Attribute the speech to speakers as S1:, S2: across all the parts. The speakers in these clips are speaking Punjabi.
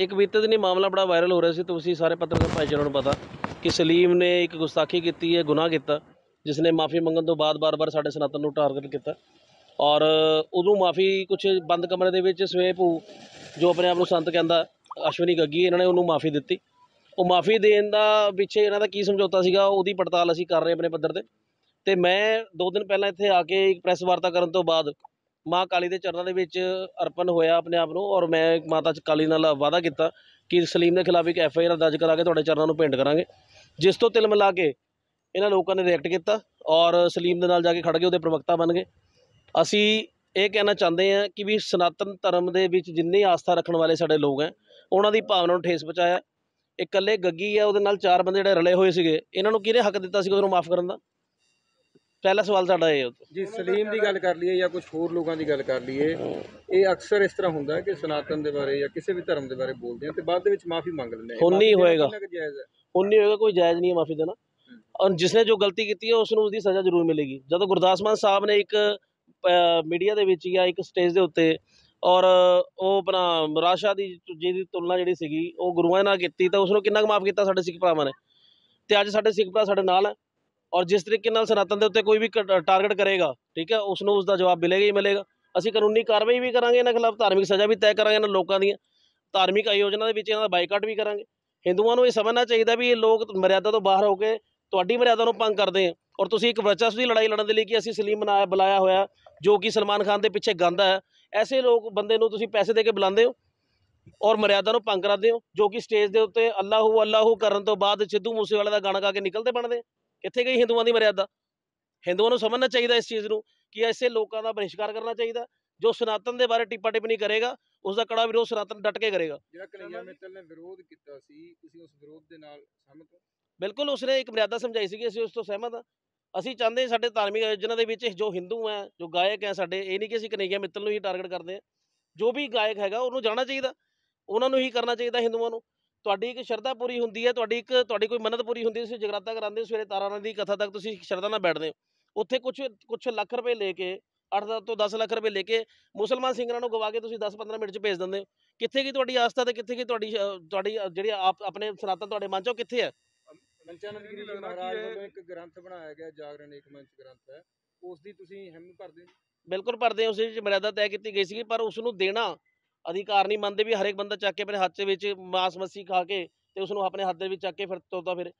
S1: ਇੱਕ ਬੀਤੇ ਦਿਨੀ ਮਾਮਲਾ ਬੜਾ ਵਾਇਰਲ ਹੋ ਰਿਹਾ ਸੀ ਤੁਸੀਂ ਸਾਰੇ ਪੱਤਰਕਾਰ ਭਾਈਚਾਰੇ ਨੂੰ ਪਤਾ ਕਿ ਸਲੀਮ ਨੇ ਇੱਕ ਗੁਸਤਾਖੀ ਕੀਤੀ ਹੈ ਗੁਨਾਹ ਕੀਤਾ ਜਿਸ ਨੇ ਮਾਫੀ ਮੰਗਣ ਤੋਂ ਬਾਅਦ ਬਾਰ-ਬਾਰ ਸਾਡੇ ਸਨਾਤਨ ਨੂੰ ਟਾਰਗੇਟ ਕੀਤਾ ਔਰ ਉਦੋਂ ਮਾਫੀ ਕੁਝ ਬੰਦ ਕਮਰੇ ਦੇ ਵਿੱਚ ਸਵੇਪੂ ਜੋ ਆਪਣੇ ਆਪ ਨੂੰ ਸੰਤ ਕਹਿੰਦਾ ਅਸ਼ਵਨੀ ਗੱਗੀ ਇਹਨਾਂ ਨੇ ਉਹਨੂੰ ਮਾਫੀ ਦਿੱਤੀ ਉਹ ਮਾਫੀ ਦੇਣ ਦਾ ਪਿੱਛੇ ਇਹਨਾਂ ਦਾ ਕੀ ਸਮਝੌਤਾ ਸੀਗਾ ਉਹਦੀ ਪੜਤਾਲ ਅਸੀਂ ਕਰ ਰਹੇ ਆਪਣੇ ਪੱਧਰ ਤੇ ਤੇ ਮੈਂ 2 ਦਿਨ ਪਹਿਲਾਂ ਇੱਥੇ ਆ ਕੇ ਇੱਕ ਪ੍ਰੈਸ ਵਾਰਤਾ ਕਰਨ ਤੋਂ ਬਾਅਦ ਮਾਂ ਕਾਲੀ ਦੇ ਚਰਨਾਂ ਦੇ ਵਿੱਚ ਅਰਪਣ ਹੋਇਆ ਆਪਣੇ ਆਪ ਨੂੰ ਔਰ ਮੈਂ ਮਾਤਾ ਕਾਲੀ ਨਾਲ ਵਾਅਦਾ ਕੀਤਾ ਕਿ ਸਲੀਮ ਦੇ ਖਿਲਾਫ ਇੱਕ ਐਫ ਆਈ ਆਰ ਦਰਜ ਕਰਾ ਕੇ ਤੁਹਾਡੇ ਚਰਨਾਂ ਨੂੰ ਪੇਂਟ ਕਰਾਂਗੇ ਜਿਸ ਤੋਂ ਤਿਲ ਮਿਲਾ ਕੇ ਇਹਨਾਂ ਲੋਕਾਂ ਨੇ ਰਿਐਕਟ ਕੀਤਾ ਔਰ ਸਲੀਮ ਦੇ ਨਾਲ ਜਾ ਕੇ ਖੜ ਗਏ ਉਹਦੇ ਪ੍ਰਵਕਤਾ ਬਣ ਗਏ ਅਸੀਂ ਇਹ ਕਹਿਣਾ ਚਾਹੁੰਦੇ ਹਾਂ ਕਿ ਵੀ ਸਨਾਤਨ ਧਰਮ ਦੇ ਵਿੱਚ ਜਿੰਨੇ ਆਸਥਾ ਰੱਖਣ ਵਾਲੇ ਸਾਡੇ ਲੋਕ ਹੈ ਉਹਨਾਂ ਦੀ ਭਾਵਨਾ ਨੂੰ ਠੇਸ ਪਹੁੰਚਾਇਆ ਇਕੱਲੇ ਗੱਗੀ ਆ ਉਹਦੇ ਨਾਲ ਚਾਰ ਬੰਦੇ ਜਿਹੜੇ ਰਲੇ ਹੋਏ ਸੀਗੇ ਇਹਨਾਂ ਨੂੰ ਕਿਹਨੇ ਹੱਕ ਦਿੱਤਾ ਸੀ ਉਹਨੂੰ ਮਾਫ ਕਰਨ ਦਾ ਪਹਿਲਾ ਸਵਾਲ ਸਾਡਾ ਇਹ ਹੈ। ਜੀ ਸਲੀਮ ਦੀ ਗੱਲ ਕਰ ਲਈਏ ਜਾਂ ਕੁਝ ਹੋਰ ਲੋਕਾਂ ਦੀ ਗੱਲ ਕਰ ਲਈਏ ਇਹ ਅਕਸਰ ਇਸ ਤਰ੍ਹਾਂ ਹੁੰਦਾ ਹੈ ਕਿ ਸਨਾਤਨ ਦੇ ਬਾਰੇ ਜਾਂ ਕਿਸੇ ਵੀ ਧਰਮ
S2: ਦੇ ਬਾਰੇ ਬੋਲਦੇ ਆ ਤੇ ਬਾਅਦ ਦੇ ਵਿੱਚ ਮਾਫੀ ਮੰਗ ਲੈਂਦੇ ਆ ਹੁਣ ਨਹੀਂ ਹੋਏਗਾ।
S1: ਹੁਣ ਨਹੀਂ ਹੋਏਗਾ ਕੋਈ ਜਾਇਜ਼ ਨਹੀਂ ਹੈ ਮਾਫੀ ਦੇਣਾ ਔਰ ਜਿਸਨੇ ਜੋ ਗਲਤੀ ਕੀਤੀ ਹੈ ਉਸ ਨੂੰ ਉਸਦੀ ਸਜ਼ਾ ਜ਼ਰੂਰ ਮਿਲੇਗੀ ਜਦੋਂ ਗੁਰਦਾਸ ਮਾਨ ਸਾਹਿਬ ਨੇ ਇੱਕ ਮੀਡੀਆ ਦੇ ਵਿੱਚ ਜਾਂ ਇੱਕ ਸਟੇਜ ਦੇ ਉੱਤੇ ਔਰ ਉਹ ਆਪਣਾ ਰਾਸ਼ਾ ਦੀ ਜਿਹਦੀ ਤੁਲਨਾ ਜਿਹੜੀ ਸੀਗੀ ਉਹ ਗੁਰੂਆਂ ਨਾਲ ਕੀਤੀ ਤਾਂ ਉਸ ਨੂੰ ਕਿੰਨਾ ਕੁ ਮਾਫ ਕੀਤਾ ਸਾਡੇ ਸਿੱਖ ਭਰਾਵਾਂ ਨੇ ਤੇ ਅੱਜ ਸਾਡੇ ਸਿੱਖ ਭਰਾ ਸਾਡੇ ਨਾਲ ਹੈ ਔਰ ਜਿਸ ਤਰੀਕੇ ਨਾਲ ਸਨਾਤਨ ਦੇ ਉੱਤੇ ਕੋਈ ਵੀ ਟਾਰਗੇਟ ਕਰੇਗਾ ਠੀਕ ਹੈ ਉਸ ਨੂੰ ਉਸ ਦਾ ਜਵਾਬ ਮਿਲੇਗਾ ਹੀ ਮਿਲੇਗਾ ਅਸੀਂ ਕਾਨੂੰਨੀ ਕਾਰਵਾਈ ਵੀ ਕਰਾਂਗੇ ਇਹਨਾਂ ਖਿਲਾਫ ਧਾਰਮਿਕ ਸਜ਼ਾ ਵੀ ਤੈਅ ਕਰਾਂਗੇ ਇਹਨਾਂ ਲੋਕਾਂ ਦੀਆਂ ਧਾਰਮਿਕ ਆਯੋਜਨਾਂ ਦੇ ਵਿੱਚ ਇਹਨਾਂ ਦਾ ਬਾਈਕਾਟ ਵੀ ਕਰਾਂਗੇ ਹਿੰਦੂਆਂ ਨੂੰ ਇਹ ਸਮਝਣਾ ਚਾਹੀਦਾ ਵੀ ਇਹ ਲੋਕ ਮਰਿਆਦਾ ਤੋਂ ਬਾਹਰ ਹੋ ਕੇ ਤੁਹਾਡੀ ਮਰਿਆਦਾ ਨੂੰ ਪੰਗ ਕਰਦੇ ਆ ਔਰ ਤੁਸੀਂ ਇੱਕ ਵਰਚਸਵ ਦੀ ਲੜਾਈ ਲੜਨ ਦੇ ਲਈ ਕਿ ਅਸੀਂ ਸਲੀਮ ਬਣਾਇਆ ਬੁਲਾਇਆ ਹੋਇਆ ਜੋ ਕਿ ਸਲਮਾਨ ਖਾਨ ਦੇ ਪਿੱਛੇ ਗੰਦਾ ਹੈ ਐਸੇ ਲੋਕ ਬੰਦੇ ਨੂੰ ਤੁਸੀਂ ਪੈਸੇ ਦੇ ਕੇ ਬੁਲਾਉਂਦੇ ਹੋ ਔਰ ਮਰਿਆਦਾ ਨੂੰ ਪੰਗ ਕਰਦੇ ਹੋ ਜੋ ਕਿ ਸਟੇਜ ਦੇ ਉੱਤੇ ਅੱਲਾਹੁ ਅੱਲਾਹੁ ਕਰਨ ਤੋਂ ਬਾਅਦ ਸਿੱਧੂ ਮੂਸੇਵਾਲੇ ਦਾ ਗਾਣਾ ਗਾ ਕੇ ਨਿਕਲਦੇ ਬਣਦੇ ਕਿੱਥੇ ਗਈ ਹਿੰਦੂਆਂ ਦੀ ਮਰਿਆਦਾ ਹਿੰਦੂਆਂ ਨੂੰ ਸਮਝਣਾ ਚਾਹੀਦਾ ਇਸ ਚੀਜ਼ ਨੂੰ ਕਿ ਐਸੇ ਲੋਕਾਂ ਦਾ ਬਹਿਸ਼ਕਾਰ ਕਰਨਾ ਚਾਹੀਦਾ ਜੋ ਸਨਾਤਨ ਦੇ ਬਾਰੇ ਟਿੱਪਾ ਟਿੱਪਣੀ ਕਰੇਗਾ ਉਸ ਦਾ ਕੜਾ ਵਿਰੋਧ ਸਨਾਤਨ ਡਟ ਕੇ ਕਰੇਗਾ ਜਿਹੜਾ
S2: ਮਿੱਤਲ ਨੇ ਵਿਰੋਧ ਕੀਤਾ ਸੀ ਤੁਸੀਂ ਉਸ ਵਿਰੋਧ ਦੇ ਨਾਲ ਸਹਿਮਤ
S1: ਬਿਲਕੁਲ ਉਸਨੇ ਇੱਕ ਮਰਿਆਦਾ ਸਮਝਾਈ ਸੀ ਕਿ ਅਸੀਂ ਉਸ ਤੋਂ ਸਹਿਮਤ ਹਾਂ ਅਸੀਂ ਚਾਹੁੰਦੇ ਸਾਡੇ ਧਾਰਮਿਕ ਆਯੋਜਨਾਂ ਦੇ ਵਿੱਚ ਜੋ ਹਿੰਦੂ ਹੈ ਜੋ ਗਾਇਕ ਹੈ ਸਾਡੇ ਇਹ ਨਹੀਂ ਕਿ ਅਸੀਂ ਕਨਈਆ ਮਿੱਤਲ ਨੂੰ ਹੀ ਟਾਰਗੇਟ ਕਰਦੇ ਹਾਂ ਜੋ ਵੀ ਗਾਇਕ ਹੈਗਾ ਉਹਨੂੰ ਜਾਣਾ ਚਾਹੀਦਾ ਉਹਨਾਂ ਨੂੰ ਹੀ ਕਰਨਾ ਚਾਹੀਦਾ ਹਿੰਦੂਆਂ ਨੂੰ ਤੁਹਾਡੀ ਇੱਕ ਸ਼ਰਧਾ ਪੂਰੀ ਹੁੰਦੀ ਹੈ ਤੁਹਾਡੀ ਇੱਕ ਤੁਹਾਡੀ ਕੋਈ ਮੰਨਤ ਪੂਰੀ ਹੁੰਦੀ ਹੈ ਤੁਸੀਂ ਜਗਰਾਤਾ ਕਰਾਉਂਦੇ ਹੋ ਸਵੇਰੇ ਤਾਰਾ ਦੀ ਕਥਾ ਤੱਕ ਤੁਸੀਂ ਸ਼ਰਧਾ ਨਾਲ ਬੈਠਦੇ ਹੋ ਉੱਥੇ ਕੁਝ ਕੁਝ ਲੱਖ ਰੁਪਏ ਲੈ ਕੇ 8 ਤੋਂ 10 ਲੱਖ ਰੁਪਏ ਲੈ ਕੇ ਮੁਸਲਮਾਨ ਸਿੰਘਰਾਂ ਨੂੰ ਗਵਾ ਕੇ ਤੁਸੀਂ 10-15 ਮਿੰਟ 'ਚ ਭੇਜ ਦਿੰਦੇ ਹੋ ਕਿੱਥੇ ਕੀ ਤੁਹਾਡੀ ਆਸਥਾ ਤੇ ਕਿੱਥੇ ਕੀ ਤੁਹਾਡੀ ਤੁਹਾਡੀ ਜਿਹੜੀ ਆਪ ਆਪਣੇ ਸਨਾਤਨ ਤੁਹਾਡੇ ਮਨ 'ਚੋਂ ਕਿੱਥੇ ਹੈ
S2: ਪੰਚਾਨੰਦ ਗਿਰੀ ਮਹਾਰਾਜ ਇੱਕ ਗ੍ਰੰਥ ਬਣਾਇਆ ਗਿਆ ਜਾਗਰਣ ਇੱਕ ਮੰਚ ਗ੍ਰੰਥ ਹੈ ਉਸ ਦੀ ਤੁਸੀਂ ਹਿੰਮ ਭਰਦੇ
S1: ਬਿਲਕੁਲ ਭਰਦੇ ਉਸ ਵਿੱਚ ਮਰਿਆਦਾ ਤੈਅ ਕੀਤੀ ਗਈ ਸੀ ਪਰ ਉਸ ਨੂੰ ਦੇਣਾ ਅਧਿਕਾਰ ਨਹੀਂ ਮੰਨਦੇ ਵੀ ਹਰੇਕ ਬੰਦਾ ਚੱਕ ਕੇ ਆਪਣੇ ਹੱਥ ਦੇ ਵਿੱਚ ਮਾਸ ਮੱਸੀ ਖਾ ਕੇ ਤੇ ਉਸ ਨੂੰ ਆਪਣੇ ਹੱਥ ਦੇ ਵਿੱਚ ਚੱਕ ਕੇ ਫਿਰ ਤੁਰਦਾ ਫਿਰ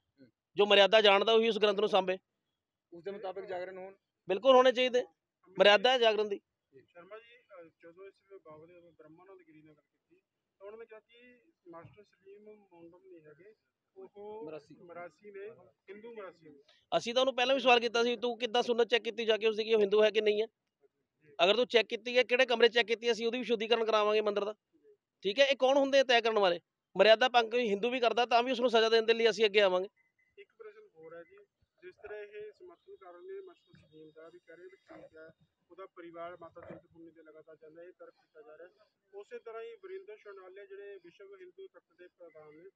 S1: ਜੋ ਮਰਿਆਦਾ ਜਾਣਦਾ ਉਹੀ ਉਸ ਗ੍ਰੰਥ ਨੂੰ ਸਾਂਭੇ
S2: ਉਸ ਦੇ ਮੁਤਾਬਿਕ ਜਾਗਰਣ ਹੋਣ
S1: ਬਿਲਕੁਲ ਹੋਣੇ ਚਾਹੀਦੇ ਮਰਿਆਦਾ ਹੈ ਜਾਗਰਣ ਦੀ
S2: ਸ਼ਰਮਾ ਜੀ ਜਦੋਂ ਇਸ ਬਾਬਾ ਦੇ ਬ੍ਰਹਮਾਨੰਦ ਗਿਰੀ ਨਾਲ ਗੱਲ ਕੀਤੀ ਤਾਂ ਉਹਨਾਂ ਨੇ ਕਿਹਾ ਕਿ ਮਾਸਟਰ ਸਲੀਮ ਮੌਂਡਮ ਨਹੀਂ ਹੈਗੇ ਉਹ ਮਰਾਸੀ ਨੇ ਹਿੰਦੂ ਮਰਾਸੀ
S1: ਅਸੀਂ ਤਾਂ ਉਹਨੂੰ ਪਹਿਲਾਂ ਵੀ ਸਵਾਲ ਕੀਤਾ ਸੀ ਤੂੰ ਕਿੱਦਾਂ ਸੁਨਤ ਚੈੱਕ ਕੀਤੀ ਜਾ ਕੇ ਉਸ ਦੀ ਕਿ ਉਹ ਹਿੰਦੂ ਹੈ ਕਿ ਨਹੀਂ ਹੈ ਅਗਰ ਤੂੰ ਚੈੱਕ ਕੀਤੀ ਹੈ ਕਿਹੜੇ ਕਮਰੇ ਚੈੱਕ ਕੀਤੀ ਅਸੀਂ ਉਹਦੀ ਵੀ ਸ਼ੁੱਧੀਕਰਨ ਕਰਾਵਾਂਗੇ ਮੰਦਿਰ ਦਾ ਠੀਕ ਹੈ ਇਹ ਕੌਣ ਹੁੰਦੇ ਆ ਤੈਅ ਕਰਨ ਵਾਲੇ ਮਰਿਆਦਾ ਪੰਗ ਕੋਈ ਹਿੰਦੂ ਵੀ ਕਰਦਾ ਤਾਂ ਵੀ ਉਸ ਨੂੰ ਸਜ਼ਾ ਦੇਣ ਦੇ ਲਈ ਅਸੀਂ ਅੱਗੇ ਆਵਾਂਗੇ
S2: ਇੱਕ ਪ੍ਰਸ਼ਨ ਹੋਰ ਹੈ ਜੀ ਜਿਸ ਤਰ੍ਹਾਂ ਇਹ ਸਮਰਥਨ ਕਰ ਰਹੇ ਨੇ ਟੀਮ ਦਾ ਵੀ ਕਰੇ ਵੀ ਠੀਕ ਹੈ ਉਹਦਾ ਪਰਿਵਾਰ ਮਾਤਾ ਚਿੰਤ ਭੂਮੀ ਦੇ ਲਗਾਤਾਰ ਜਾਂਦਾ ਇਹ ਤਰਕ ਕੀਤਾ ਜਾ ਰਿਹਾ ਉਸੇ ਤਰ੍ਹਾਂ ਹੀ ਵਰਿੰਦਰ ਸ਼ਰਨਾਲੇ ਜਿਹੜੇ ਵਿਸ਼ਵ ਹਿੰਦੂ ਤਖਤ ਦੇ ਪ੍ਰਧਾਨ ਨੇ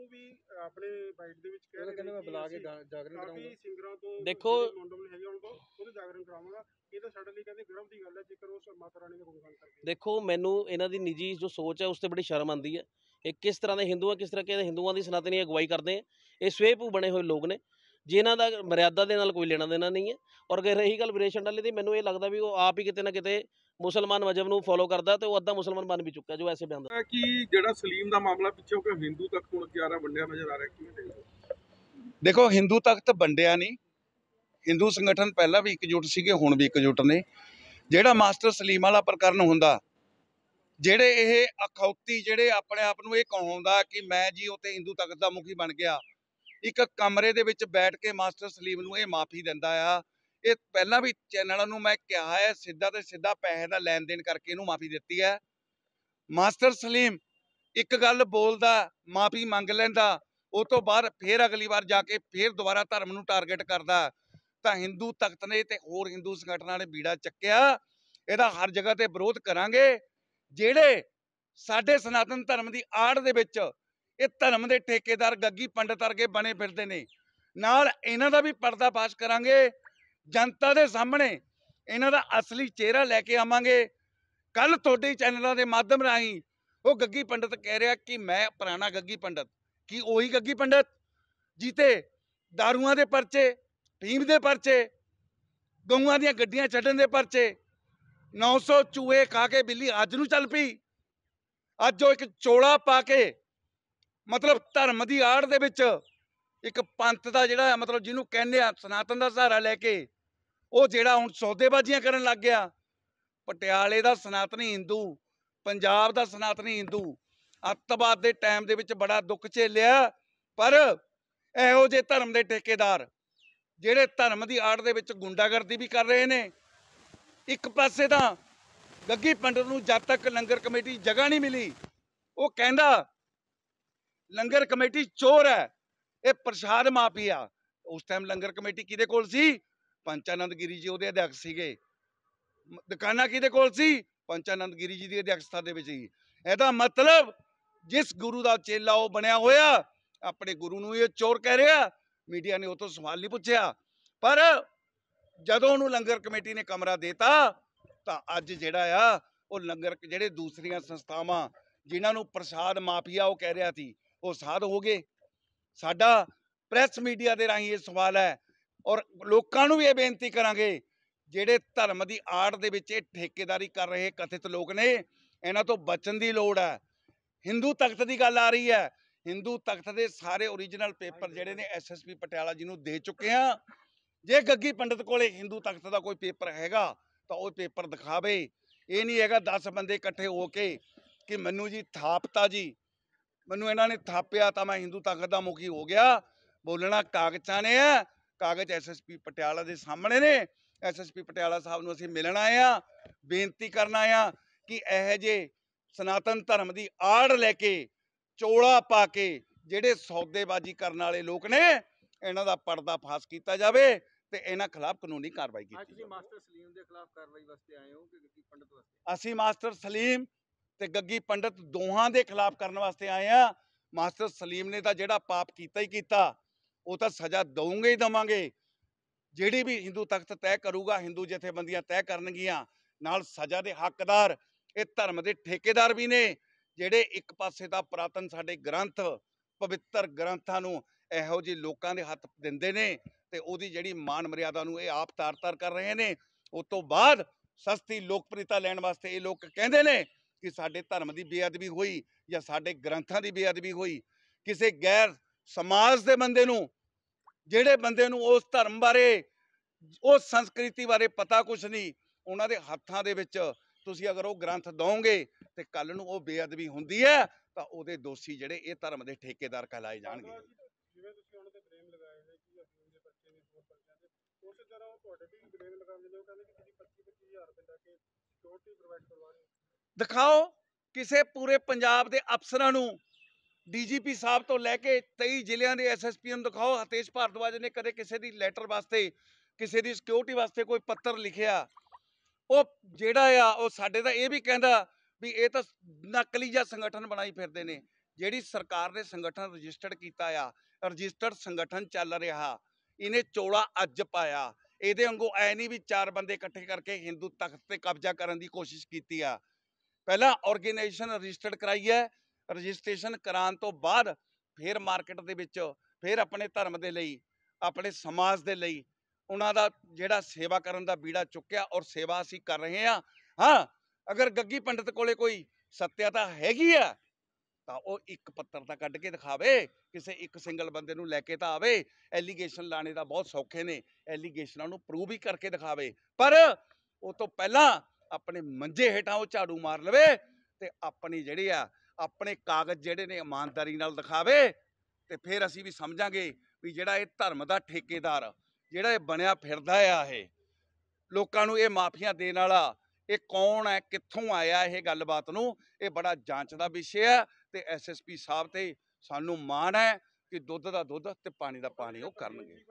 S2: ਉਹ ਵੀ ਆਪਣੇ ਬਾਈਟ ਦੇ ਵਿੱਚ ਕਹਿ ਰਹੇ ਨੇ ਮੈਂ ਬੁਲਾ ਕੇ ਜਾਗਰਣ ਕਰਾਉਂਗਾ ਸਿੰਗਰਾਂ ਤੋਂ ਦੇਖੋ ਮੰਡਲ ਹੈਗੇ ਹੁਣ ਤੋਂ ਉਹਦੇ ਜਾਗਰਣ ਕਰਾਵਾਂਗਾ ਇਹ ਤਾਂ ਸਾਡੇ ਲਈ ਕਹਿੰਦੇ ਗਰਵ ਦੀ ਗੱਲ ਹੈ ਜੇਕਰ ਉਸ
S1: ਮਾਤਾ ਰਾਣੀ ਦੇ ਗੁਣਗਾਨ ਕਰਦੇ ਦੇਖੋ ਮੈਨੂੰ ਇਹਨਾਂ ਦੀ ਨਿੱਜੀ ਜੋ ਸੋਚ ਹੈ ਉਸ ਤੇ ਬੜੀ ਸ਼ਰਮ ਆਉਂਦੀ ਹੈ ਇਹ ਕਿਸ ਤਰ੍ਹਾਂ ਦੇ ਹਿੰਦੂ ਆ ਕਿਸ ਤਰ੍ਹਾਂ ਦੇ ਹਿੰਦੂਆਂ ਦੀ ਸਨਾਤਨੀ ਅਗਵਾਈ ਕਰਦੇ ਆ ਇਹ ਸਵੇਪੂ ਬਣੇ ਹੋਏ ਲੋਕ ਨੇ ਜੇ ਇਹਨਾਂ ਦਾ ਮਰਿਆਦਾ ਦੇ ਨਾਲ ਕੋਈ ਲੈਣਾ ਦੇਣਾ ਨਹੀਂ ਹੈ ਔਰ ਅਗਰ ਰਹੀ ਗੱਲ ਵਿਰੇਸ਼ਨ ਵਾਲੇ ਦੀ ਮੈਨੂੰ ਇਹ ਲੱਗਦਾ ਵੀ ਉਹ ਆਪ ਹੀ ਕਿਤੇ ਨਾ ਕਿਤੇ ਮੁਸਲਮਾਨ ਮਜਬ ਨੂੰ ਫੋਲੋ ਕਰਦਾ ਤੇ ਉਹ ਅੱਧਾ ਮੁਸਲਮਾਨ ਬਣ ਵੀ ਚੁੱਕਾ ਜੋ ਐਸੇ ਬਿਆਨ ਕਿ ਜਿਹੜਾ
S2: ਸਲੀਮ ਦਾ ਮਾਮਲਾ ਪਿੱਛੋਂ ਕਿ ਹਿੰਦੂ ਤੱਕ ਹੁਣ 11 ਵੰਡਿਆ ਨਜ਼ਰ ਆ ਰਿਹਾ ਕਿਵੇਂ ਦੇਖੋ ਦੇਖੋ ਹਿੰਦੂ ਤੱਕ ਤਾਂ ਵੰਡਿਆ ਨਹੀਂ ਹਿੰਦੂ ਸੰਗਠਨ ਪਹਿਲਾਂ ਵੀ ਇਕਜੁੱਟ ਸੀਗੇ ਹੁਣ ਵੀ ਇਕਜੁੱਟ ਨੇ ਜਿਹੜਾ ਮਾਸਟਰ ਸਲੀਮ ਵਾਲਾ ਪ੍ਰਕਰਨ ਹੁੰਦਾ ਜਿਹੜੇ ਇਹ ਅਖੌਤੀ ਜਿਹੜੇ ਆਪਣੇ ਆਪ ਨੂੰ ਇਹ ਕਹਾਉਂਦਾ ਕਿ ਮੈਂ ਜੀ ਉਹ ਤੇ ਹਿੰਦੂ ਤੱਕ ਦਾ ਮੁਖੀ ਬਣ ਗਿਆ ਇੱਕ ਕਮਰੇ ਦੇ ਵਿੱਚ ਬੈਠ ਕੇ ਮਾਸਟਰ ਸਲੀਮ ਨੂੰ ਇਹ ਮਾਫੀ ਦਿੰਦਾ ਆ ਇਹ ਪਹਿਲਾਂ ਵੀ ਚੈਨਲਾਂ ਨੂੰ ਮੈਂ ਕਿਹਾ ਹੈ ਸਿੱਧਾ ਤੇ ਸਿੱਧਾ ਪੈਸੇ ਦਾ ਲੈਣ ਦੇਣ ਕਰਕੇ ਇਹਨੂੰ ਮਾਫੀ ਦਿੱਤੀ ਹੈ ਮਾਸਟਰ ਸਲੀਮ ਇੱਕ ਗੱਲ ਬੋਲਦਾ ਮਾਫੀ ਮੰਗ ਲੈਂਦਾ ਉਹ ਤੋਂ ਬਾਅਦ ਫੇਰ ਅਗਲੀ ਵਾਰ ਜਾ ਕੇ ਫੇਰ ਦੁਬਾਰਾ ਧਰਮ ਨੂੰ ਟਾਰਗੇਟ ਕਰਦਾ ਤਾਂ ਹਿੰਦੂ ਤਖਤ ਨੇ ਤੇ ਹੋਰ ਹਿੰਦੂ ਸੰਗਠਨਾਂ ਨੇ ਬੀੜਾ ਚੱਕਿਆ ਇਹਦਾ ਹਰ ਜਗ੍ਹਾ ਤੇ ਵਿਰੋਧ ਕਰਾਂਗੇ ਜਿਹੜੇ ਸਾਡੇ ਸਨਾਤਨ ਧਰਮ ਦੀ ਆੜ ਦੇ ਵਿੱਚ ਇਹ ਧਰਮ ਦੇ ਠੇਕੇਦਾਰ ਗੱਗੀ ਪੰਡਤ ਵਰਗੇ ਬਣੇ ਫਿਰਦੇ ਨੇ ਨਾਲ ਇਹਨਾਂ ਦਾ ਵੀ ਪਰਦਾ ਪਾਸ ਕਰਾਂਗੇ ਜਨਤਾ ਦੇ ਸਾਹਮਣੇ ਇਹਨਾਂ ਦਾ ਅਸਲੀ ਚਿਹਰਾ ਲੈ ਕੇ ਆਵਾਂਗੇ ਕੱਲ ਤੁਹਾਡੇ ਚੈਨਲਾਂ ਦੇ ਮਾਧਮ ਰਾਹੀਂ ਉਹ ਗੱਗੀ ਪੰਡਤ ਕਹਿ ਰਿਹਾ ਕਿ ਮੈਂ ਪੁਰਾਣਾ ਗੱਗੀ ਪੰਡਤ ਕਿ ਉਹੀ ਗੱਗੀ ਪੰਡਤ ਜੀਤੇ ਦਾਰੂਆਂ ਦੇ ਪਰਚੇ ਟੀਮ ਦੇ ਪਰਚੇ ਗਊਆਂ ਦੀਆਂ ਗੱਡੀਆਂ ਛੱਡਣ ਦੇ ਪਰਚੇ 900 ਚੂਹੇ ਖਾ ਕੇ ਬਿੱਲੀ ਅੱਜ ਨੂੰ ਚੱਲ ਪਈ ਅੱਜ ਉਹ ਇੱਕ ਚੋਲਾ ਪਾ ਕੇ ਮਤਲਬ ਧਰਮ ਦੀ ਆੜ ਦੇ ਵਿੱਚ ਇੱਕ ਪੰਥ ਦਾ ਜਿਹੜਾ ਮਤਲਬ ਜਿਹਨੂੰ ਕਹਿੰਦੇ ਆ ਸਨਾਤਨ ਦਾ ਸਹਾਰਾ ਲੈ ਕੇ ਉਹ ਜਿਹੜਾ ਹੁਣ ਸੌਦੇਬਾਜ਼ੀਆਂ ਕਰਨ ਲੱਗ ਗਿਆ ਪਟਿਆਲੇ ਦਾ ਸਨਾਤਨੀ ਹਿੰਦੂ ਪੰਜਾਬ ਦਾ ਸਨਾਤਨੀ ਹਿੰਦੂ ਅੱਤਵਾਦ ਦੇ ਟਾਈਮ ਦੇ ਵਿੱਚ ਬੜਾ ਦੁੱਖ ਝੇਲਿਆ ਪਰ ਇਹੋ ਜੇ ਧਰਮ ਦੇ ਠੇਕੇਦਾਰ ਜਿਹੜੇ ਧਰਮ ਦੀ ਆੜ ਦੇ ਵਿੱਚ ਗੁੰਡਾਗਰਦੀ ਵੀ ਕਰ ਰਹੇ ਨੇ ਇੱਕ ਪਾਸੇ ਤਾਂ ਗੱਗੀ ਪੰਡਤ ਨੂੰ ਜਦ ਤੱਕ ਲੰਗਰ ਕਮੇਟੀ ਜਗ੍ਹਾ ਨਹੀਂ ਮਿਲੀ ਉਹ ਕਹਿੰਦਾ ਲੰਗਰ ਕਮੇਟੀ ਚੋਰ ਹੈ ਇਹ ਪ੍ਰਸ਼ਾਦ ਮਾਫੀਆ ਉਸ ਟਾਈਮ ਲੰਗਰ ਕਮੇਟੀ ਕਿਹਦੇ ਕੋਲ ਸੀ ਪੰਚਾਨੰਦ ਗਿਰੀ ਜੀ ਉਹਦੇ ਅਧਿਆਕ ਸੀਗੇ ਦੁਕਾਨਾਂ ਕਿਹਦੇ ਕੋਲ ਸੀ ਪੰਚਾਨੰਦ ਗਿਰੀ ਜੀ ਦੀ ਅਧਿਆਕਸ਼ਤਾ ਦੇ ਵਿੱਚ ਸੀ ਇਹਦਾ ਮਤਲਬ ਜਿਸ ਗੁਰੂ ਦਾ ਚੇਲਾ ਉਹ ਬਣਿਆ ਹੋਇਆ ਆਪਣੇ ਗੁਰੂ ਨੂੰ ਇਹ ਚੋਰ ਕਹਿ ਰਿਹਾ ਮੀਡੀਆ ਨੇ ਉਹ ਤੋਂ ਸਵਾਲ ਨਹੀਂ ਪੁੱਛਿਆ ਪਰ ਜਦੋਂ ਉਹਨੂੰ ਲੰਗਰ ਕਮੇਟੀ ਨੇ ਕਮਰਾ ਦਿੱਤਾ ਤਾਂ ਅੱਜ ਜਿਹੜਾ ਆ ਉਹ ਲੰਗਰ ਜਿਹੜੇ ਦੂਸਰੀਆਂ ਸੰਸਥਾਵਾਂ ਜਿਨ੍ਹਾਂ ਨੂੰ ਪ੍ਰਸਾਦ ਮਾਫੀਆ ਉਹ ਕਹਿ ਰਿਹਾ ਸੀ ਉਹ ਸਾਧ ਹੋ ਗਏ ਸਾਡਾ ਪ੍ਰੈਸ ਮੀਡੀਆ ਦੇ ਰਾਹੀਂ ਇਹ ਸਵਾਲ ਹੈ ਔਰ ਲੋਕਾਂ ਨੂੰ ਵੀ ਇਹ ਬੇਨਤੀ ਕਰਾਂਗੇ ਜਿਹੜੇ ਧਰਮ ਦੀ ਆੜ ਦੇ ਵਿੱਚ ਇਹ ਠੇਕੇਦਾਰੀ ਕਰ ਰਹੇ ਕਥਿਤ ਲੋਕ ਨੇ ਇਹਨਾਂ ਤੋਂ ਬਚਣ ਦੀ ਲੋੜ ਹੈ ਹਿੰਦੂ ਤਖਤ ਦੀ ਗੱਲ ਆ ਰਹੀ ਹੈ ਹਿੰਦੂ ਤਖਤ ਦੇ ਸਾਰੇ origignal ਪੇਪਰ ਜਿਹੜੇ ਨੇ ਐਸਐਸਪੀ ਪਟਿਆਲਾ ਜੀ ਨੂੰ ਦੇ ਚੁੱਕੇ ਆ ਜੇ ਗੱਗੀ ਪੰਡਤ ਕੋਲੇ ਹਿੰਦੂ ਤਖਤ ਦਾ ਕੋਈ ਪੇਪਰ ਹੈਗਾ ਤਾਂ ਉਹ ਪੇਪਰ ਦਿਖਾਵੇ ਇਹ ਨਹੀਂ ਹੈਗਾ 10 ਬੰਦੇ ਇਕੱਠੇ ਹੋ ਕੇ ਕਿ ਮੰਨੂ ਜੀ ਥਾਪਤਾ ਜੀ ਮੈਨੂੰ ਇਹਨਾਂ ਨੇ ਥਾਪਿਆ ਤਾਂ ਮੈਂ ਹਿੰਦੂ ਤਾਕਤ ਦਾ ਮੁਖੀ ਹੋ ਗਿਆ ਬੋਲਣਾ ਕਾਗਜ਼ਾਂ ਨੇ ਆ ਕਾਗਜ਼ ਐਸਐਸਪੀ ਪਟਿਆਲਾ ਦੇ ਸਾਹਮਣੇ ਨੇ ਐਸਐਸਪੀ ਪਟਿਆਲਾ ਸਾਹਿਬ ਨੂੰ ਅਸੀਂ ਮਿਲਣ ਆਏ ਆ ਬੇਨਤੀ ਕਰਨ ਆਏ ਆ ਕਿ ਇਹ ਜੇ ਸਨਾਤਨ ਧਰਮ ਦੀ ਆੜ ਲੈ ਕੇ ਚੋਲਾ ਪਾ ਕੇ ਜਿਹੜੇ ਸੌਦੇਬਾਜ਼ੀ ਕਰਨ ਵਾਲੇ ਲੋਕ ਨੇ ਇਹਨਾਂ ਦਾ ਪਰਦਾ ਫਾਸ ਕੀਤਾ ਜਾਵੇ ਤੇ ਇਹਨਾਂ ਖਿਲਾਫ ਕਾਨੂੰਨੀ ਕਾਰਵਾਈ ਕੀਤੀ ਜਾਵੇ ਅਸੀਂ ਮਾਸਟਰ ਸਲੀਮ ਦੇ ਖਿਲਾਫ ਕਾਰਵਾਈ ਵਾਸਤੇ ਆਏ ਹੋ ਕਿ ਪੰਡਤ ਵਾਸਤੇ ਅਸੀਂ ਮਾਸਟਰ ਸਲੀਮ ਤੇ ਗੱਗੀ ਪੰਡਤ ਦੋਹਾਂ ਦੇ ਖਿਲਾਫ ਕਰਨ ਵਾਸਤੇ ਆਏ ਆ ਮਾਸਟਰ ਸਲੀਮ ਨੇ ਤਾਂ ਜਿਹੜਾ ਪਾਪ ਕੀਤਾ ਹੀ ਕੀਤਾ ਉਹ ਤਾਂ ਸਜ਼ਾ ਦਵਾਂਗੇ ਹੀ ਦਵਾਂਗੇ ਜਿਹੜੀ ਵੀ ਹਿੰਦੂ ਤਖਤ ਤੈਅ ਕਰੂਗਾ ਹਿੰਦੂ ਜਥੇਬੰਦੀਆਂ ਤੈਅ ਕਰਨਗੀਆਂ ਨਾਲ ਸਜ਼ਾ ਦੇ ਹੱਕਦਾਰ ਇਹ ਧਰਮ ਦੇ ਠੇਕੇਦਾਰ ਵੀ ਨੇ ਜਿਹੜੇ ਇੱਕ ਪਾਸੇ ਦਾ ਪ੍ਰਾਤਨ ਸਾਡੇ ਗ੍ਰੰਥ ਪਵਿੱਤਰ ਗ੍ਰੰਥਾਂ ਨੂੰ ਇਹੋ ਜਿਹੇ ਲੋਕਾਂ ਦੇ ਹੱਥ ਦਿੰਦੇ ਨੇ ਤੇ ਉਹਦੀ ਜਿਹੜੀ ਮਾਨ ਮਰਿਆਦਾ ਨੂੰ ਇਹ ਆਪ ਤਾਰ-ਤਾਰ ਕਰ ਰਹੇ ਨੇ ਉਸ ਤੋਂ ਬਾਅਦ ਸਸਤੀ ਲੋਕਪ੍ਰਿਤਾ ਲੈਣ ਵਾਸਤੇ ਇਹ ਲੋਕ ਕਹਿੰਦੇ ਨੇ ਕਿ ਸਾਡੇ ਧਰਮ ਦੀ ਬੇਅਦਬੀ ਹੋਈ ਜਾਂ ਸਾਡੇ ਗ੍ਰੰਥਾਂ ਦੀ ਬੇਅਦਬੀ ਹੋਈ ਕਿਸੇ ਗੈਰ ਸਮਾਜ ਦੇ ਬੰਦੇ ਨੂੰ ਜਿਹੜੇ ਬੰਦੇ ਨੂੰ ਉਸ ਧਰਮ ਬਾਰੇ ਉਸ ਸੰਸਕ੍ਰਿਤੀ ਬਾਰੇ ਪਤਾ ਕੁਝ ਨਹੀਂ ਉਹਨਾਂ ਦੇ ਹੱਥਾਂ ਦੇ ਵਿੱਚ ਤੁਸੀਂ ਅਗਰ ਉਹ ਗ੍ਰੰਥ ਦੋਗੇ ਤੇ ਕੱਲ ਨੂੰ ਉਹ ਬੇਅਦਬੀ ਹੁੰਦੀ ਹੈ ਤਾਂ ਉਹਦੇ ਦੋਸ਼ੀ ਜਿਹੜੇ ਇਹ ਧਰਮ ਦੇ ਠੇਕੇਦਾਰ ਕਹਲਾਏ ਜਾਣਗੇ ਜਿਵੇਂ ਤੁਸੀਂ ਉਹਨਾਂ ਤੇ ਕਿ ਬੱਚੇ ਉਸੇ ਤਰ੍ਹਾਂ ਉਹ ਤੁਹਾਡੇ ਵੀ ਬਲੇਮ ਲਗਾਉਂਦੇ ਨੇ ਉਹ ਕਹਿੰਦੇ ਕਿ ਤੁਸੀਂ 25 25000 ਰੁਪਏ ਦਾ ਕੇ ਸਿਕਿਉਰਿਟੀ ਪ੍ਰੋਵਾਈਡ ਕਰਵਾ ਰਹੇ ਹੋ ਦਿਖਾਓ ਕਿਸੇ ਪੂਰੇ ਪੰਜਾਬ ਦੇ ਅਫਸਰਾਂ ਨੂੰ ਡੀਜੀਪੀ ਸਾਹਿਬ ਤੋਂ ਲੈ ਕੇ 23 ਜ਼ਿਲ੍ਹਿਆਂ ਦੇ ਐਸਐਸਪੀ ਨੂੰ ਦਿਖਾਓ ਹਤੇਸ਼ ਭਾਰਦਵਾਜ ਨੇ ਕਦੇ ਕਿਸੇ ਦੀ ਲੈਟਰ ਵਾਸਤੇ ਕਿਸੇ ਦੀ ਸਿਕਿਉਰਿਟੀ ਵਾਸਤੇ ਕੋਈ ਪੱਤਰ ਲਿਖਿਆ ਉਹ ਜਿਹੜਾ ਆ ਉਹ ਸਾਡੇ ਦਾ ਇਹ ਵੀ ਕਹਿੰਦਾ ਵੀ ਇਹ ਤਾਂ ਨਕਲੀ ਜਿਹਾ ਸੰਗਠਨ ਬਣਾਈ ਫਿਰਦੇ ਨੇ ਜਿਹੜੀ ਸਰਕਾਰ ਨੇ ਸੰਗਠਨ ਰਜਿਸਟਰਡ ਕੀਤਾ ਆ ਰਜਿਸਟਰਡ ਸੰਗਠਨ ਚੱਲ ਰਿਹਾ ਇਹਨੇ ਚੋਲਾ ਅੱਜ ਪਾਇਆ ਇਹਦੇ ਵਾਂਗੂ ਐ ਨਹੀਂ ਵੀ ਚਾਰ ਬੰਦੇ ਇਕੱਠੇ ਕਰਕੇ ਹਿੰਦੂ ਤਖਤ ਤੇ ਕਬਜ਼ਾ ਕਰਨ ਦੀ ਕੋਸ਼ਿਸ਼ ਕੀਤੀ ਆ ਪਹਿਲਾਂ ਆਰਗੇਨਾਈਜੇਸ਼ਨ ਰਜਿਸਟਰਡ ਕਰਾਈ ਹੈ ਰਜਿਸਟ੍ਰੇਸ਼ਨ ਕਰਾਉਣ ਤੋਂ ਬਾਅਦ ਫਿਰ ਮਾਰਕੀਟ ਦੇ ਵਿੱਚ ਫਿਰ ਆਪਣੇ ਧਰਮ ਦੇ ਲਈ ਆਪਣੇ ਸਮਾਜ ਦੇ ਲਈ ਉਹਨਾਂ ਦਾ ਜਿਹੜਾ ਸੇਵਾ ਕਰਨ ਦਾ ਬੀੜਾ ਚੁੱਕਿਆ ਔਰ ਸੇਵਾ ਅਸੀਂ ਕਰ ਰਹੇ ਹਾਂ ਹਾਂ ਅਗਰ ਗੱਗੀ ਪੰਡਤ ਕੋਲੇ ਕੋਈ ਸੱਤਿਆਤਾ ਹੈਗੀ ਆ ਤਾਂ ਉਹ ਇੱਕ ਪੱਤਰ ਤਾਂ ਕੱਢ ਕੇ ਦਿਖਾਵੇ ਕਿਸੇ ਇੱਕ ਸਿੰਗਲ ਬੰਦੇ ਨੂੰ ਲੈ ਕੇ ਤਾਂ ਆਵੇ ਐਲੀਗੇਸ਼ਨ ਲਾਣੇ ਦਾ ਬਹੁਤ ਸੌਖੇ ਨੇ ਐਲੀਗੇਸ਼ਨਾਂ ਨੂੰ ਪ੍ਰੂਵ ਹੀ ਕਰਕੇ ਦਿਖਾਵੇ ਪਰ ਉਹ ਤੋਂ ਪਹਿਲਾਂ ਆਪਣੇ ਮੰਜੇ ਹੇਠਾਂ ਉਹ ਝਾੜੂ ਮਾਰ ਲਵੇ ਤੇ ਆਪਣੀ ਜਿਹੜੀ ਆ ਆਪਣੇ ਕਾਗਜ਼ ਜਿਹੜੇ ਨੇ ਇਮਾਨਦਾਰੀ ਨਾਲ ਦਿਖਾਵੇ ਤੇ ਫਿਰ ਅਸੀਂ ਵੀ ਸਮਝਾਂਗੇ ਵੀ ਜਿਹੜਾ ਇਹ ਧਰਮ ਦਾ ਠੇਕੇਦਾਰ ਜਿਹੜਾ ਇਹ ਬਣਿਆ ਫਿਰਦਾ ਆ ਇਹ ਲੋਕਾਂ ਨੂੰ ਇਹ ਮਾਫੀਆਂ ਦੇਣ ਵਾਲਾ ਇਹ ਕੌਣ ਹੈ ਕਿੱਥੋਂ ਆਇਆ ਇਹ ਗੱਲਬਾਤ ਨੂੰ ਇਹ ਬੜਾ ਜਾਂਚ ਦਾ ਵਿਸ਼ੇ ਹੈ ਤੇ ਐਸਐਸਪੀ ਸਾਹਿਬ ਤੇ ਸਾਨੂੰ ਮਾਣ ਹੈ ਕਿ ਦੁੱਧ ਦਾ ਦੁੱਧ ਤੇ ਪਾਣੀ ਦਾ ਪਾਣੀ ਉਹ ਕਰਨਗੇ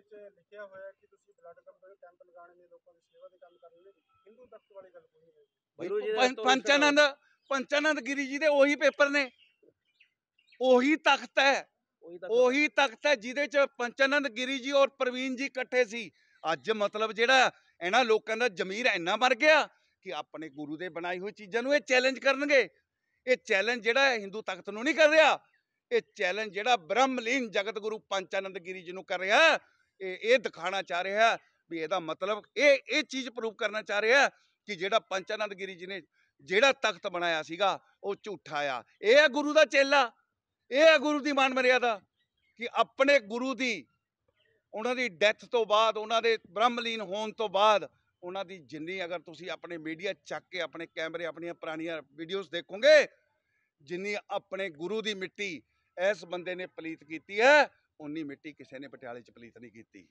S2: ਵਿੱਚ ਲਿਖਿਆ ਹੋਇਆ ਕਿ ਤੁਸੀਂ ਬਲੱਡ ਕੰਪਨੀ ਕੈਂਪ ਲਗਾਣੇ ਨੇ ਲੋਕਾਂ ਦੀ
S1: ਸੇਵਾ ਦੇ ਕੰਮ ਕਰਨੇ ਨੇ ਹਿੰਦੂ ਤਖਤ ਵਾਲੀ ਗੱਲ ਕੋਈ
S2: ਨਹੀਂ ਗੁਰੂ ਜੀ ਦਾ ਪੰਚਾਨੰਦ ਪੰਚਾਨੰਦ ਗਿਰੀ ਜੀ ਦੇ ਉਹੀ ਪੇਪਰ ਨੇ ਉਹੀ ਤਖਤ ਹੈ
S1: ਉਹੀ ਉਹੀ
S2: ਤਖਤ ਹੈ ਜਿਹਦੇ ਚ ਪੰਚਾਨੰਦ ਗਿਰੀ ਜੀ ਔਰ ਪ੍ਰਵੀਨ ਜੀ ਇਕੱਠੇ ਸੀ ਅੱਜ ਮਤਲਬ ਜਿਹੜਾ ਇਹਨਾਂ ਲੋਕਾਂ ਦਾ ਜ਼ਮੀਰ ਇੰਨਾ ਮਰ ਗਿਆ ਕਿ ਆਪਣੇ ਗੁਰੂ ਦੇ ਬਣਾਈ ਹੋਈ ਚੀਜ਼ਾਂ ਨੂੰ ਇਹ ਚੈਲੰਜ ਕਰਨਗੇ ਇਹ ਚੈਲੰਜ ਜਿਹੜਾ ਹੈ ਹਿੰਦੂ ਤਖਤ ਨੂੰ ਨਹੀਂ ਕਰ ਰਿਹਾ ਇਹ ਚੈਲੰਜ ਜਿਹੜਾ ਬ੍ਰਹਮਲੀਨ ਜਗਤ ਗੁਰੂ ਪੰਚਾਨੰਦ ਗਿਰੀ ਜੀ ਨੂੰ ਕਰ ਰਿਹਾ ਇਹ ਦਿਖਾਣਾ ਚਾ ਰਿਹਾ ਵੀ ਇਹਦਾ ਮਤਲਬ ਇਹ ਇਹ ਚੀਜ਼ ਪ੍ਰੂਵ ਕਰਨਾ ਚਾ ਰਿਹਾ ਕਿ ਜਿਹੜਾ ਪੰਚਾਨੰਦ ਗਿਰੀ ਜੀ ਨੇ ਜਿਹੜਾ ਤਖਤ ਬਣਾਇਆ ਸੀਗਾ ਉਹ ਝੂਠਾ ਆ ਇਹ ਹੈ ਗੁਰੂ ਦਾ ਚੇਲਾ ਇਹ ਹੈ ਗੁਰੂ ਦੀ ਮਾਨ ਮਰਿਆਦਾ ਕਿ ਆਪਣੇ ਗੁਰੂ ਦੀ ਉਹਨਾਂ ਦੀ ਡੈਥ ਤੋਂ ਬਾਅਦ ਉਹਨਾਂ ਦੇ ਬ੍ਰਹਮਲੀਨ ਹੋਣ ਤੋਂ ਬਾਅਦ ਉਹਨਾਂ ਦੀ ਜਿੰਨੀ ਅਗਰ ਤੁਸੀਂ ਆਪਣੇ ਮੀਡੀਆ ਚੱਕ ਕੇ ਆਪਣੇ ਕੈਮਰੇ ਆਪਣੀਆਂ ਪੁਰਾਣੀਆਂ ਵੀਡੀਓਜ਼ ਦੇਖੋਗੇ ਜਿੰਨੀ ਆਪਣੇ ਗੁਰੂ ਦੀ ਮਿੱਟੀ ਇਸ ਬੰਦੇ ਨੇ ਪਲੀਤ ਕੀਤੀ ਹੈ ਉਨੀ ਮਿੱਟੀ ਕਿਸੇ ਨੇ ਪਟਿਆਲੇ 'ਚ ਪਲੀਤ ਨਹੀਂ ਕੀਤੀ